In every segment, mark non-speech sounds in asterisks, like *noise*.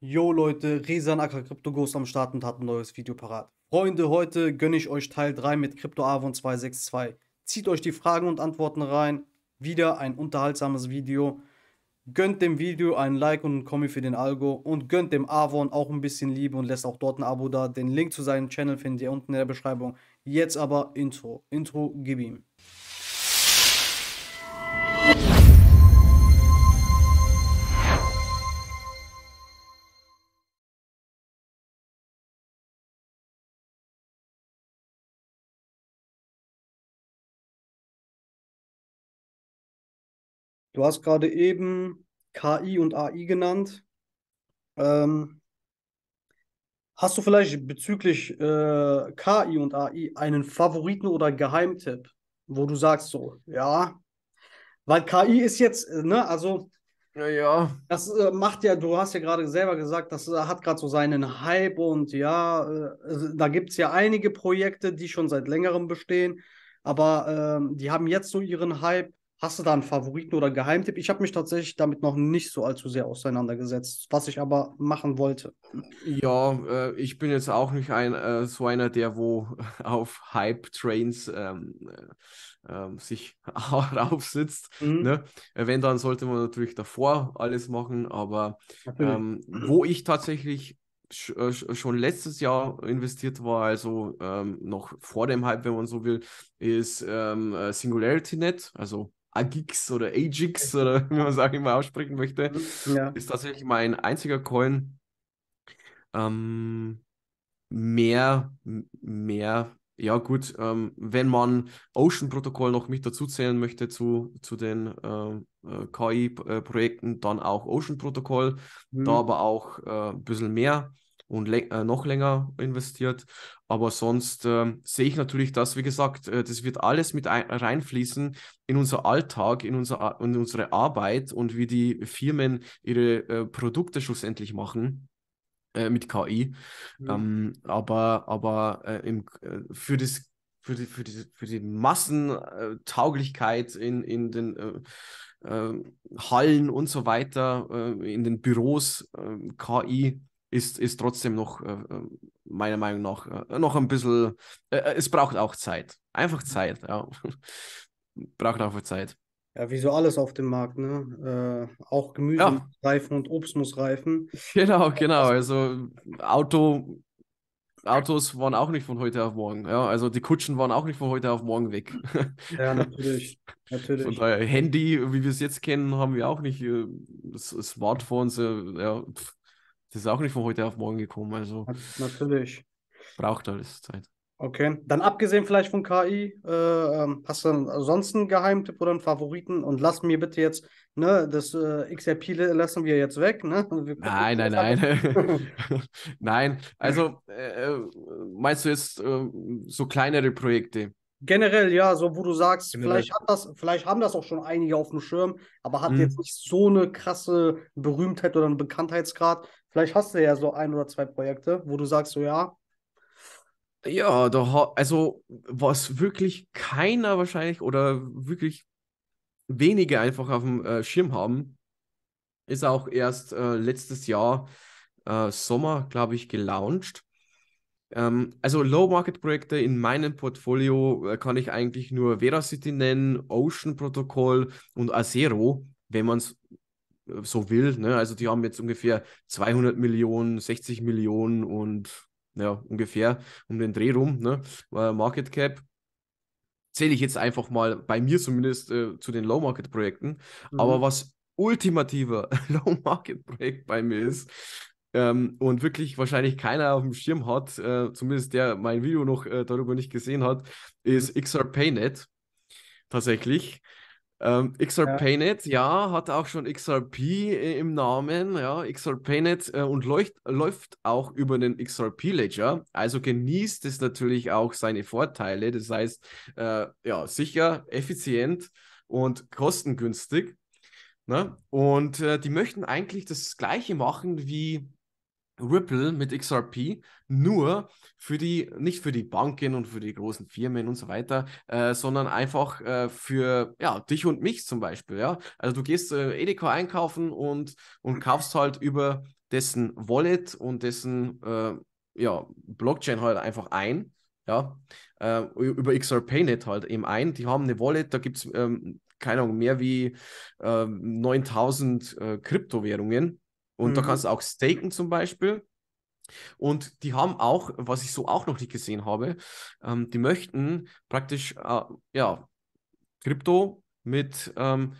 Yo Leute, Resan Acker Crypto Ghost am Start und hat ein neues Video parat. Freunde, heute gönne ich euch Teil 3 mit Crypto Avon 262. Zieht euch die Fragen und Antworten rein. Wieder ein unterhaltsames Video. Gönnt dem Video ein Like und ein Kommi für den Algo und gönnt dem Avon auch ein bisschen Liebe und lässt auch dort ein Abo da. Den Link zu seinem Channel findet ihr unten in der Beschreibung. Jetzt aber Intro. Intro, gib ihm. Du hast gerade eben KI und AI genannt. Ähm, hast du vielleicht bezüglich äh, KI und AI einen Favoriten oder Geheimtipp, wo du sagst so, ja, weil KI ist jetzt, äh, ne, also ja, ja. Das äh, macht ja, du hast ja gerade selber gesagt, das äh, hat gerade so seinen Hype und ja, also da gibt es ja einige Projekte, die schon seit längerem bestehen, aber ähm, die haben jetzt so ihren Hype. Hast du da einen Favoriten oder einen Geheimtipp? Ich habe mich tatsächlich damit noch nicht so allzu sehr auseinandergesetzt, was ich aber machen wollte. Ja, äh, ich bin jetzt auch nicht ein, äh, so einer, der wo *laughs* auf Hype-Trains ähm, äh, ähm, sich *laughs* raufsitzt. Mhm. Ne? Äh, wenn, dann sollte man natürlich davor alles machen, aber ähm, wo ich tatsächlich äh, schon letztes Jahr investiert war, also ähm, noch vor dem Hype, wenn man so will, ist ähm, äh, SingularityNet, also Agix oder Agix oder *laughs* wie man es auch immer aussprechen möchte, mhm, ja. ist tatsächlich mein einziger Coin ähm, mehr, mehr, ja gut, ähm, wenn man Ocean Protocol noch mit dazu zählen möchte zu, zu den ähm, äh, KI-Projekten, äh, dann auch Ocean Protocol, mhm. da aber auch äh, ein bisschen mehr und äh, noch länger investiert. Aber sonst äh, sehe ich natürlich das, wie gesagt, äh, das wird alles mit ein, reinfließen in unser Alltag, in, unser, in unsere Arbeit und wie die Firmen ihre äh, Produkte schlussendlich machen äh, mit KI. Mhm. Ähm, aber aber äh, im, äh, für das für die, für die, für die Massentauglichkeit in, in den Hallen und so weiter, in den Büros, KI ist, ist trotzdem noch, äh, äh, meiner Meinung nach, äh, noch ein bisschen, äh, äh es braucht auch Zeit. Einfach mhm. Zeit, ja. *laughs* braucht einfach Zeit. Ja, wie so alles auf dem Markt, ne? Äh, auch Gemüse ja. muss reifen und Obst muss reifen. *laughs* Genau, genau. Also Auto, Autos waren auch nicht von heute auf morgen. Ja, also die Kutschen waren auch nicht von heute auf morgen weg. Ja, natürlich. *laughs* natürlich. Von daher, Handy, wie wir es jetzt kennen, haben wir auch nicht. Smartphones, ja, pff das ist auch nicht von heute auf morgen gekommen. Also natürlich. Braucht alles Zeit. Okay. Dann abgesehen vielleicht von KI, äh, ähm, hast du sonst einen Geheimtipp oder einen Favoriten? Und lass mir bitte jetzt, ne, das äh, XRP lassen wir jetzt weg, ne? Also nein, nein, nein. *laughs* *laughs* nein. Also äh, äh, meinst du jetzt ähm, so kleinere Projekte? Generell, ja, so wo du sagst, vielleicht, hat das, vielleicht haben das auch schon einige auf dem Schirm, aber hat mhm. jetzt nicht so eine krasse Berühmtheit oder einen Bekanntheitsgrad. Vielleicht hast du ja so ein oder zwei Projekte, wo du sagst, so ja. Ja, doch, also was wirklich keiner wahrscheinlich oder wirklich wenige einfach auf dem äh, Schirm haben, ist auch erst äh, letztes Jahr äh, Sommer, glaube ich, gelauncht. Ähm, also Low-Market-Projekte in meinem Portfolio äh, kann ich eigentlich nur Veracity nennen, Ocean Protocol und Acero, wenn man es äh, so will. Ne? Also die haben jetzt ungefähr 200 Millionen, 60 Millionen und ja, ungefähr um den Dreh rum, ne? Äh, Market Cap. Zähle ich jetzt einfach mal bei mir zumindest äh, zu den Low-Market-Projekten. Mhm. Aber was ultimative *laughs* Low-Market-Projekt bei mir ist, ähm, und wirklich wahrscheinlich keiner auf dem Schirm hat, äh, zumindest der mein Video noch äh, darüber nicht gesehen hat, ist mhm. XRPNet tatsächlich. Ähm, XRPNet, ja. ja. hat auch schon XRP äh, im Namen, ja, XRPNet äh, und läuft, läuft auch über den XRP Ledger, also genießt es natürlich auch seine Vorteile, das heißt, äh, ja, sicher, effizient und kostengünstig. Ne? Und äh, die möchten eigentlich das Gleiche machen wie Ripple mit XRP nur für die, nicht für die Banken und für die großen Firmen und so weiter, äh, sondern einfach äh, für ja, dich und mich zum Beispiel. Ja? Also du gehst äh, Edeka einkaufen und, und kaufst halt über dessen Wallet und dessen äh, ja, Blockchain halt einfach ein. Ja, äh, über XRPNet halt eben ein. Die haben eine Wallet, da gibt es, ähm, keine Ahnung, mehr wie 9000 ähm, äh, Kryptowährungen und mhm. da kannst du auch staken zum Beispiel. Und die haben auch, was ich so auch noch nicht gesehen habe, ähm, die möchten praktisch, äh, ja, Krypto mit ähm,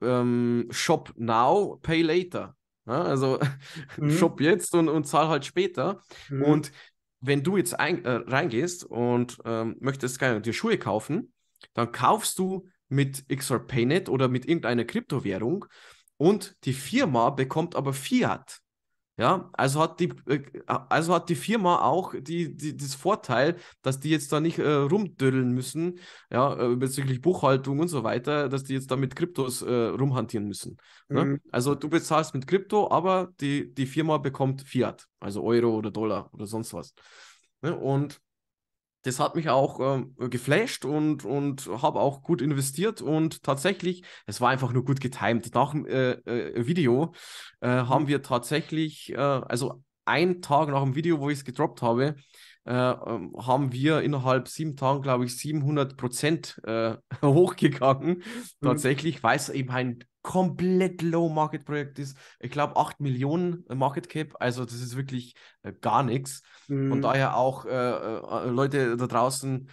ähm, Shop Now, Pay Later. Ja, ne? also *laughs* mhm. Shop jetzt und, und zahl halt später. Mhm. Und wenn du jetzt ein, äh, reingehst und ähm, möchtest gerne dir Schuhe kaufen, dann kaufst du mit XRPayNet oder mit irgendeiner Kryptowährung und die Firma bekommt aber Fiat. Ja, also hat die, äh, also hat die Firma auch die, die, das Vorteil, dass die jetzt da nicht äh, rumdödeln müssen, ja, äh, bezüglich Buchhaltung und so weiter, dass die jetzt da mit Kryptos äh, rumhantieren müssen. Ne? Mhm. Also du bezahlst mit Krypto, aber die, die Firma bekommt Fiat, also Euro oder Dollar oder sonst was. Ne? Und das hat mich auch ähm, geflasht und, und habe auch gut investiert und tatsächlich, es war einfach nur gut getimt. Nach dem äh, äh, Video äh, haben mhm. wir tatsächlich, äh, also einen Tag nach dem Video, wo ich es gedroppt habe, äh, ähm, haben wir innerhalb sieben Tagen, glaube ich, 700 Prozent äh, *laughs* hochgegangen. Mhm. Tatsächlich, weil es eben ein komplett Low-Market-Projekt ist. Ich glaube, 8 Millionen äh, Market Cap, also das ist wirklich äh, gar nichts. Mhm. Und daher auch äh, äh, äh, Leute da draußen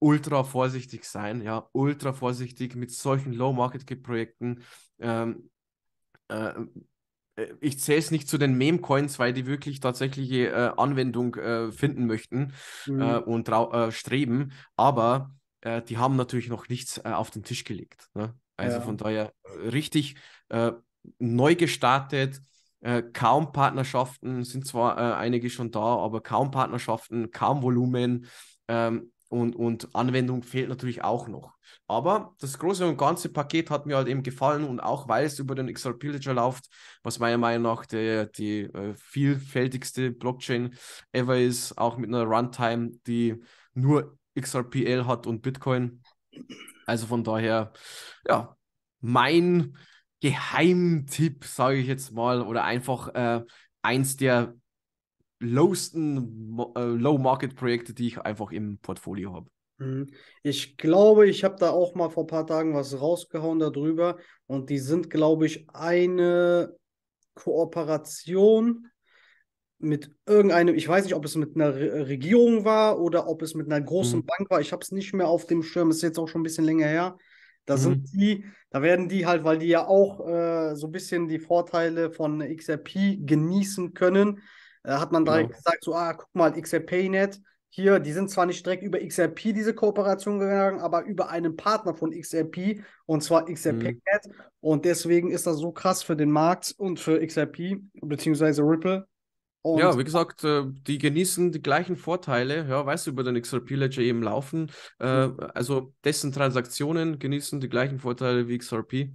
ultra vorsichtig sein, ja, ultra vorsichtig mit solchen Low-Market-Cap-Projekten. Ähm, äh, ich zähle es nicht zu den Meme-Coins, weil die wirklich tatsächliche Anwendung finden möchten mhm. und streben, aber die haben natürlich noch nichts auf den Tisch gelegt. Ne? Also ja. von daher äh, richtig äh, neu gestartet, äh, kaum Partnerschaften, sind zwar äh, einige schon da, aber kaum Partnerschaften, kaum Volumen ähm, und, und Anwendung fehlt natürlich auch noch. Aber das große und ganze Paket hat mir halt eben gefallen und auch weil es über den XR Pillager läuft, was meiner Meinung nach der, die äh, vielfältigste Blockchain ever ist, auch mit einer Runtime, die nur XRPL hat und Bitcoin. Also von daher, ja, mein Geheimtipp, sage ich jetzt mal, oder einfach äh, eins der lowsten äh, Low-Market-Projekte, die ich einfach im Portfolio habe. Mhm. Ich glaube, ich habe da auch mal vor ein paar Tagen was rausgehauen darüber und die sind, glaube ich, eine Kooperation mit irgendeinem, ich weiß nicht, ob es mit einer Regierung war oder ob es mit einer großen mhm. Bank war. Ich habe es nicht mehr auf dem Schirm, ist jetzt auch schon ein bisschen länger her. Da mhm. sind die, da werden die halt, weil die ja auch äh, so ein bisschen die Vorteile von XRP genießen können, äh, hat man direkt genau. gesagt, so, ah, guck mal, XRPNet, hier, die sind zwar nicht direkt über XRP diese Kooperation gegangen, aber über einen Partner von XRP und zwar XRPNet. Mhm. Und deswegen ist das so krass für den Markt und für XRP, beziehungsweise Ripple, und ja, wie gesagt, äh, die genießen die gleichen Vorteile, ja, weißt du, über den XRP Ledger eben laufen. Äh, mhm. Also dessen Transaktionen genießen die gleichen Vorteile wie XRP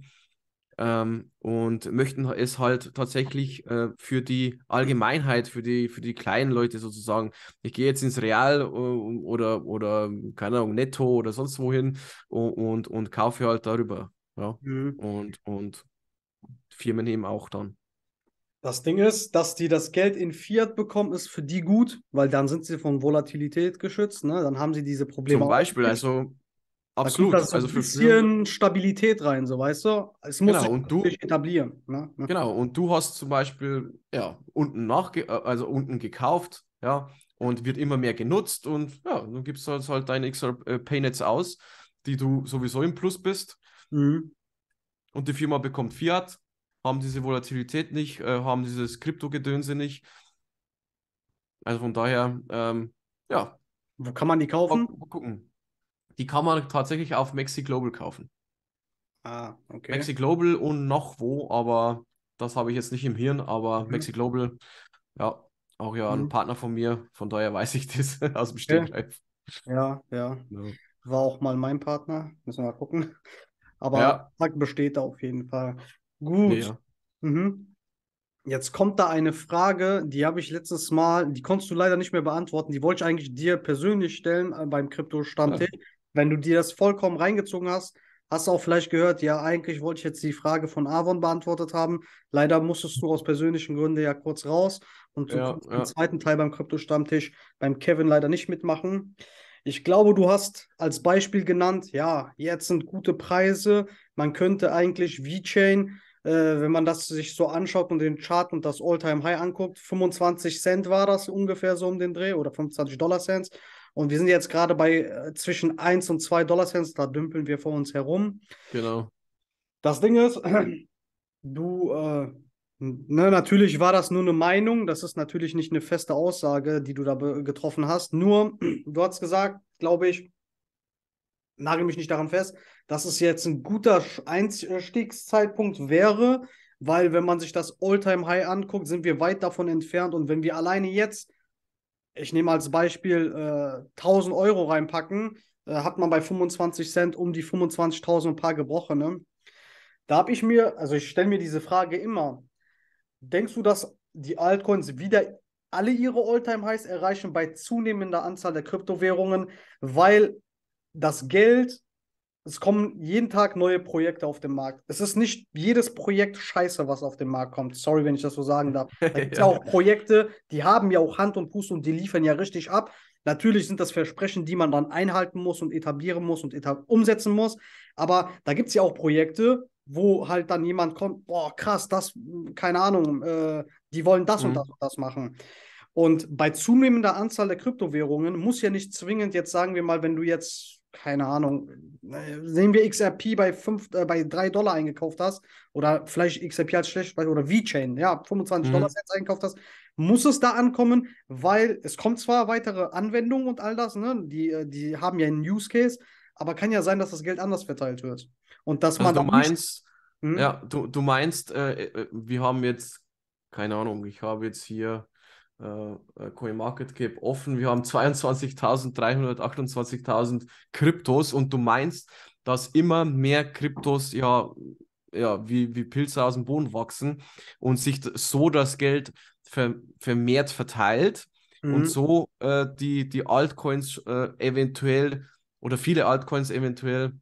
ähm, und möchten es halt tatsächlich äh, für die Allgemeinheit, für die, für die kleinen Leute sozusagen. Ich gehe jetzt ins Real äh, oder, oder, keine Ahnung, Netto oder sonst wohin und, und, und kaufe halt darüber. Ja. Mhm. Und, und Firmen eben auch dann. Das Ding ist, dass die das Geld in Fiat bekommen, ist für die gut, weil dann sind sie von Volatilität geschützt, ne? Dann haben sie diese Probleme. Zum Beispiel, also absolut. Da kommt also ein bisschen Stabilität rein, so weißt du. Es muss genau, sich du, etablieren. Ne? Genau, und du hast zum Beispiel ja, unten nach, äh, also unten gekauft, ja, und wird immer mehr genutzt und ja, du gibst halt, halt deine XRP-Netz äh, aus, die du sowieso im Plus bist. Mhm. Und die Firma bekommt Fiat haben diese Volatilität nicht, äh, haben dieses Kryptogedönse nicht. Also von daher, ähm, ja. Wo kann man die kaufen? Mal, mal gucken. Die kann man tatsächlich auf Maxi Global kaufen. Ah, okay. Maxi Global und noch wo, aber das habe ich jetzt nicht im Hirn, aber mhm. Maxi Global, ja, auch ja mhm. ein Partner von mir, von daher weiß ich das *laughs* aus dem Stegreif. Ja, ja, ja. War auch mal mein Partner, müssen wir mal gucken. Aber ja. besteht da auf jeden Fall. Gut. Ja. Mhm. Jetzt kommt da eine Frage, die habe ich letztes Mal, die konntest du leider nicht mehr beantworten. Die wollte ich eigentlich dir persönlich stellen äh, beim Krypto-Stammtisch. Ja. Wenn du dir das vollkommen reingezogen hast, hast du auch vielleicht gehört, ja, eigentlich wollte ich jetzt die Frage von Avon beantwortet haben. Leider musstest du aus persönlichen Gründen ja kurz raus und ja, im ja. zweiten Teil beim Krypto-Stammtisch beim Kevin leider nicht mitmachen. Ich glaube, du hast als Beispiel genannt, ja, jetzt sind gute Preise. Man könnte eigentlich VeChain äh, wenn man das sich so anschaut und den Chart und das All-Time-High anguckt, 25 Cent war das ungefähr so um den Dreh oder 25 Dollar Cents. Und wir sind jetzt gerade bei äh, zwischen 1 und 2 Dollar Cents, da dümpeln wir vor uns herum. Genau. Das Ding ist, *clears throat* du, äh, ne, natürlich war das nur eine Meinung, das ist natürlich nicht eine feste Aussage, die du da getroffen hast. Nur, *clears throat* du hast gesagt, glaube ich, nagel mich nicht daran fest, dass es jetzt ein guter Einstiegszeitpunkt wäre, weil wenn man sich das all high anguckt, sind wir weit davon entfernt und wenn wir alleine jetzt, ich nehme als Beispiel äh, 1000 Euro reinpacken, äh, hat man bei 25 Cent um die 25.000 ein paar Gebrochene. Ne? Da habe ich mir, also ich stelle mir diese Frage immer, denkst du, dass die Altcoins wieder alle ihre all highs erreichen bei zunehmender Anzahl der Kryptowährungen, weil das Geld, es kommen jeden Tag neue Projekte auf den Markt. Es ist nicht jedes Projekt scheiße, was auf den Markt kommt. Sorry, wenn ich das so sagen darf. *laughs* Da gibt es ja. ja auch Projekte, die haben ja auch Hand und Fuß und die liefern ja richtig ab. Natürlich sind das Versprechen, die man dann einhalten muss und etablieren muss und etab umsetzen muss. Aber da gibt es ja auch Projekte, wo halt dann jemand kommt, boah, krass, das, keine Ahnung, äh, die wollen das mhm. und das und das machen. Und bei zunehmender Anzahl der Kryptowährungen muss ja nicht zwingend jetzt, sagen wir mal, wenn du jetzt keine Ahnung, äh, sehen wir XRP bei, fünf, äh, bei 3 Dollar eingekauft hast oder vielleicht XRP als schlecht oder VeChain, ja, 25 mhm. Dollar jetzt eingekauft hast, muss es da ankommen, weil es kommt zwar weitere Anwendungen und all das, ne? die, äh, die haben ja einen Use Case, aber kann ja sein, dass das Geld anders verteilt wird. Und dass also man. Du meinst, hm? ja, du, du meinst, äh, äh, wir haben jetzt, keine Ahnung, ich habe jetzt hier äh, äh CoinMarketCap offen. Wir haben 22.000, 328.000 Kryptos und du meinst, dass immer mehr Kryptos ja, ja wie, wie Pilze aus dem Boden wachsen und sich so das Geld ver, vermehrt verteilt mhm. und so äh, die, die Altcoins äh, eventuell oder viele Altcoins eventuell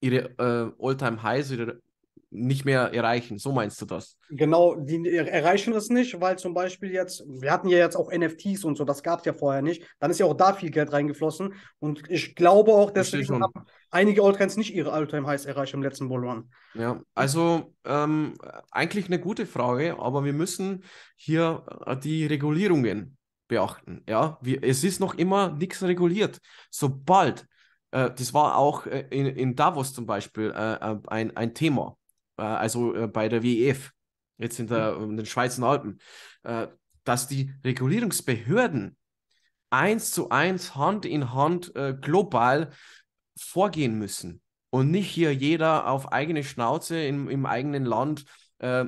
ihre äh, all highs ihre nicht mehr erreichen. So meinst du das? Genau, die erreichen das nicht, weil zum Beispiel jetzt, wir hatten ja jetzt auch NFTs und so, das gab es ja vorher nicht. Dann ist ja auch da viel Geld reingeflossen. Und ich glaube auch, dass haben einige Alltimes nicht ihre Alltime Highs erreicht im letzten Bullrun. Ja, also ähm, eigentlich eine gute Frage, aber wir müssen hier äh, die Regulierungen beachten. Ja, wir, es ist noch immer nichts reguliert. Sobald äh, das war auch äh, in, in Davos zum Beispiel äh, ein, ein Thema. Äh, also äh, bei der WEF, jetzt in, der, in hm. den Schweizer Alpen, äh, dass die Regulierungsbehörden eins zu eins, Hand in Hand, global vorgehen müssen und nicht hier jeder auf eigene Schnauze im, im eigenen Land äh,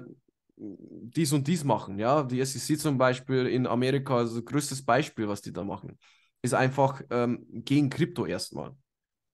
dies und dies machen. Ja, die SEC zum Beispiel in Amerika, das also größte Beispiel, was die da machen, ist einfach ähm, gegen Krypto erstmal.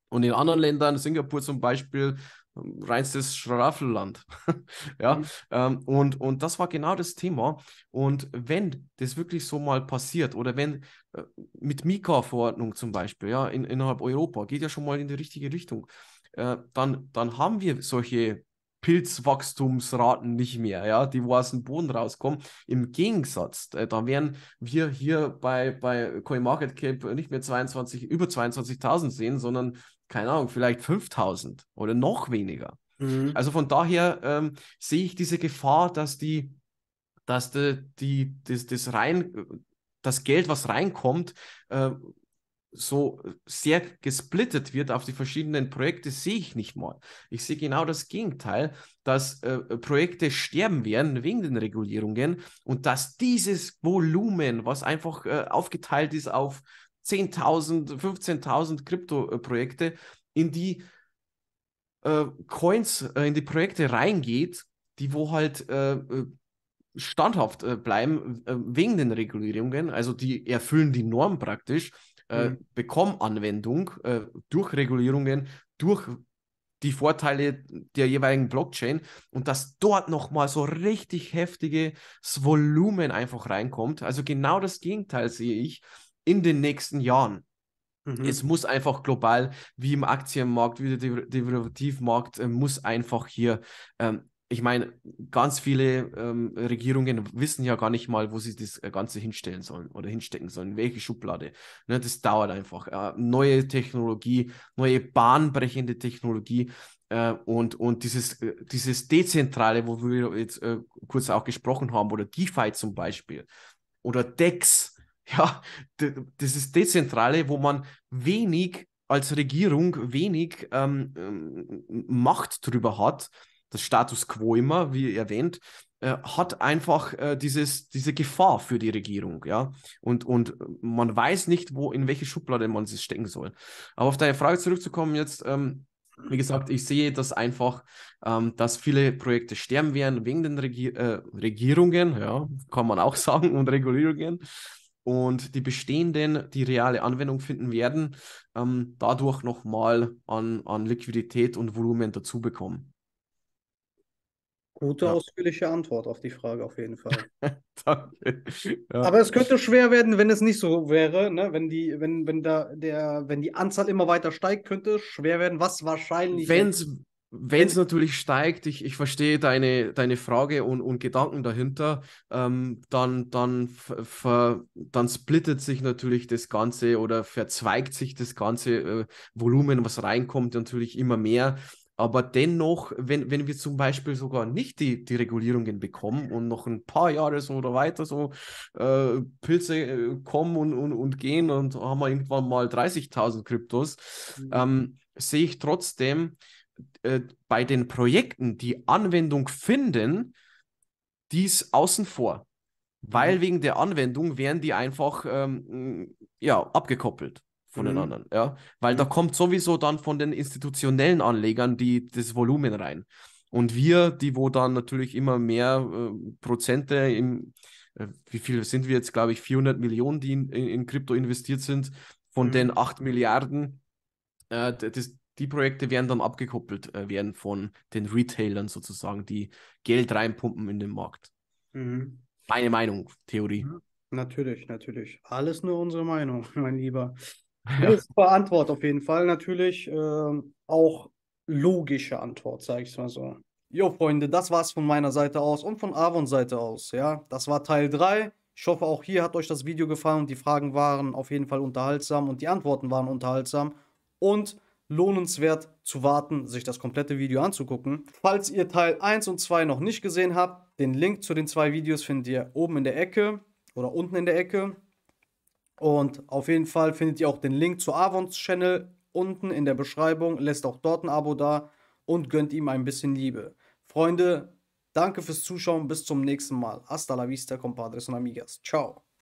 Und in anderen Ländern, Singapur zum Beispiel, reinstes Schraffelland. *laughs* ja, mhm. ähm, und, und das war genau das Thema. Und wenn das wirklich so mal passiert oder wenn äh, mit Mika-Verordnung zum Beispiel, ja, in, innerhalb Europa, geht ja schon mal in die richtige Richtung, äh, dann, dann haben wir solche Pilzwachstumsraten nicht mehr, ja, die wo aus dem Boden rauskommen. Im Gegensatz, äh, da wären wir hier bei, bei Coin nicht mehr 22, über 22.000 sehen, sondern keine Ahnung, vielleicht 5000 oder noch weniger. Mhm. Also von daher ähm, sehe ich diese Gefahr, dass die, dass die, die das, das rein, das Geld, was reinkommt, äh, so sehr gesplittet wird auf die verschiedenen Projekte, sehe ich nicht mal. Ich sehe genau das Gegenteil, dass äh, Projekte sterben werden wegen den Regulierungen und dass dieses Volumen, was einfach äh, aufgeteilt ist auf 10.000, 15.000 Krypto-Projekte, in die äh, Coins, äh, in die Projekte reingeht, die wo halt äh, äh standhaft äh, bleiben äh, wegen den Regulierungen, also die erfüllen die Norm praktisch, mhm. bekommen Anwendung durch Regulierungen, durch die Vorteile der jeweiligen Blockchain und dass dort nochmal so richtig heftiges Volumen einfach reinkommt. Also genau das Gegenteil sehe ich in den nächsten Jahren. Mhm. Es muss einfach global, wie im Aktienmarkt, wie der Derivativmarkt, äh, muss einfach hier ähm, ich meine, ganz viele ähm, Regierungen wissen ja gar nicht mal, wo sie das äh, Ganze hinstellen sollen oder hinstecken sollen, welche Schublade. Ne, das dauert einfach. Äh, neue Technologie, neue bahnbrechende Technologie äh, und, und dieses, dieses Dezentrale, wo wir jetzt kurz auch gesprochen haben, oder DeFi zum Beispiel oder DEX, ja, das ist Dezentrale, wo man wenig als Regierung wenig ähm, ähm, Macht drüber hat, das Status quo immer, wie erwähnt, äh, hat einfach äh, dieses, diese Gefahr für die Regierung, ja. Und, und man weiß nicht, wo, in welche Schublade man es stecken soll. Aber auf deine Frage zurückzukommen jetzt, ähm, wie gesagt, ich sehe das einfach, ähm, dass viele Projekte sterben werden wegen den Regier äh, Regierungen, ja, kann man auch *laughs* sagen, und Regulierungen und die bestehenden, die reale Anwendung finden werden, ähm, dadurch nochmal an, an Liquidität und Volumen dazu bekommen. Gute, ja. ausführliche Antwort auf die Frage auf jeden Fall. *laughs* Danke. Ja. Aber es könnte schwer werden, wenn es nicht so wäre. Ne? Wenn, die, wenn, wenn, da der, wenn die Anzahl immer weiter steigt, könnte es schwer werden, was wahrscheinlich. Wenn's, wenn es natürlich steigt, ich, ich verstehe deine, deine Frage und, und Gedanken dahinter, ähm, dann, dann, dann splittet sich natürlich das Ganze oder verzweigt sich das ganze äh, Volumen, was reinkommt, natürlich immer mehr. Aber dennoch, wenn, wenn wir zum Beispiel sogar nicht die, die Regulierungen bekommen und noch ein paar Jahre so oder weiter so äh, Pilze äh, kommen und, und, und gehen und haben wir irgendwann mal 30.000 Kryptos, mhm. ähm, sehe ich trotzdem, äh, bei den Projekten, die Anwendung finden, dies außen vor. Mhm. Weil mhm. wegen der Anwendung werden die einfach ähm, mm, ja, abgekoppelt von mhm. den anderen. Ja? Weil mhm. da kommt sowieso dann von den institutionellen Anlegern die, das Volumen rein. Und wir, die wo dann natürlich immer mehr äh, Prozente im, äh, wie viel sind wir jetzt, glaube ich, 400 Millionen, die in, in, in Krypto investiert sind, von den 8 mhm. Milliarden, äh, das, die Projekte werden dann abgekoppelt äh, werden von den Retailern sozusagen, die Geld reinpumpen in den Markt. Mhm. Meine Meinung, Theorie. Natürlich, natürlich. Alles nur unsere Meinung, *laughs* mein Lieber. Ja. Das ist eine Antwort auf jeden Fall. Natürlich äh, auch logische Antwort, sage ich mal so. Jo, Freunde, das war's von meiner Seite aus und von Avons Seite aus. Ja, das war Teil 3. Ich hoffe, auch hier hat euch das Video gefallen und die Fragen waren auf jeden Fall unterhaltsam und die Antworten waren unterhaltsam. Und lohnenswert zu warten, sich das komplette Video anzugucken. Falls ihr Teil 1 und 2 noch nicht gesehen habt, den Link zu den zwei Videos findet ihr oben in der Ecke oder unten in der Ecke. Und auf jeden Fall findet ihr auch den Link zu Avons Channel unten in der Beschreibung. Lässt auch dort ein Abo da und gönnt ihm ein bisschen Liebe. Freunde, danke fürs Zuschauen. Bis zum nächsten Mal. Hasta la vista, compadres und amigas. Ciao.